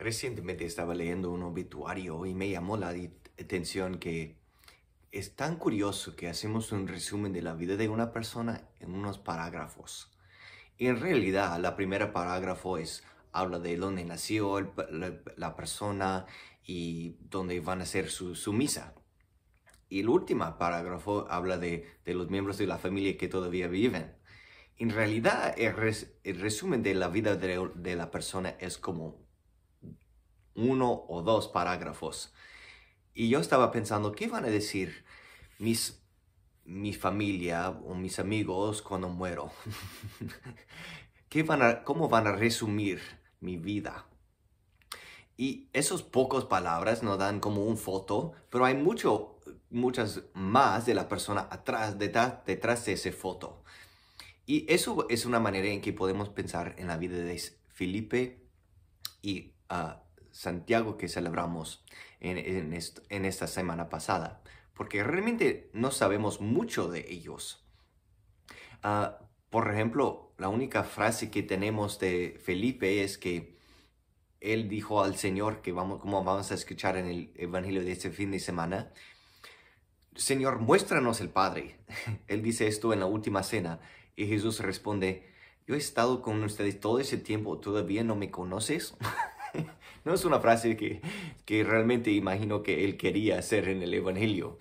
Recientemente estaba leyendo un obituario y me llamó la atención que es tan curioso que hacemos un resumen de la vida de una persona en unos parágrafos. en realidad, la primera parágrafo habla de dónde nació la, persona y dónde van a ser su, su misa. Y el último parágrafo habla de, los miembros de la familia que todavía viven. En realidad, el, resumen de la vida de, de la persona es como uno o dos parágrafos. Y yo estaba pensando, ¿qué van a decir mis, mi familia o mis amigos cuando muero? ¿Qué van a, ¿Cómo van a resumir mi vida? Y esos pocos palabras nos dan como un foto, pero hay mucho, muchas más de la persona atrás, detrás, detrás de ese foto. Y eso es una manera en que podemos pensar en la vida de Felipe y ah, Santiago que celebramos en, esta semana pasada, porque realmente no sabemos mucho de ellos. Ah, por ejemplo, la única frase que tenemos de Felipe es que él dijo al Señor, que vamos, como vamos a escuchar en el Evangelio de este fin de semana, Señor, muéstranos el Padre. él dice esto en la última cena y Jesús responde, yo he estado con ustedes todo ese tiempo, ¿todavía no me conoces? No es una frase que, realmente imagino que él quería hacer en el Evangelio.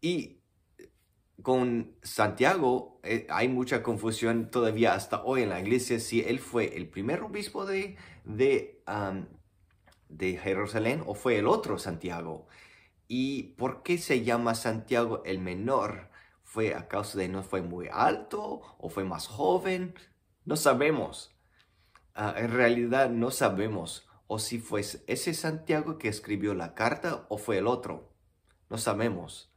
Y con Santiago eh, hay mucha confusión todavía hasta hoy en la iglesia si él fue el primer obispo de, de, de Jerusalén o fue el otro Santiago. ¿Y por qué se llama Santiago el menor? ¿Fue a causa de no fue muy alto o fue más joven? No sabemos. Ah, en realidad no sabemos o si fue ese Santiago que escribió la carta o fue el otro. No sabemos.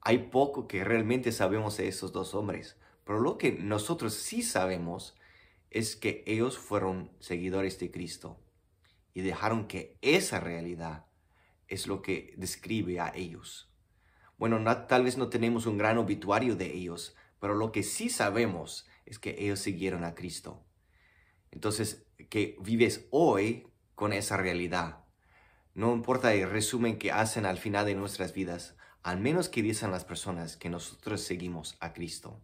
Hay poco que realmente sabemos de esos dos hombres, pero lo que nosotros sí sabemos es que ellos fueron seguidores de Cristo y dejaron que esa realidad es lo que describe a ellos. Bueno, tal vez no tenemos un gran obituario de ellos, pero lo que sí sabemos es que ellos siguieron a Cristo. Entonces, que vives hoy con esa realidad. No importa el resumen que hacen al final de nuestras vidas, al menos que dicen las personas que nosotros seguimos a Cristo.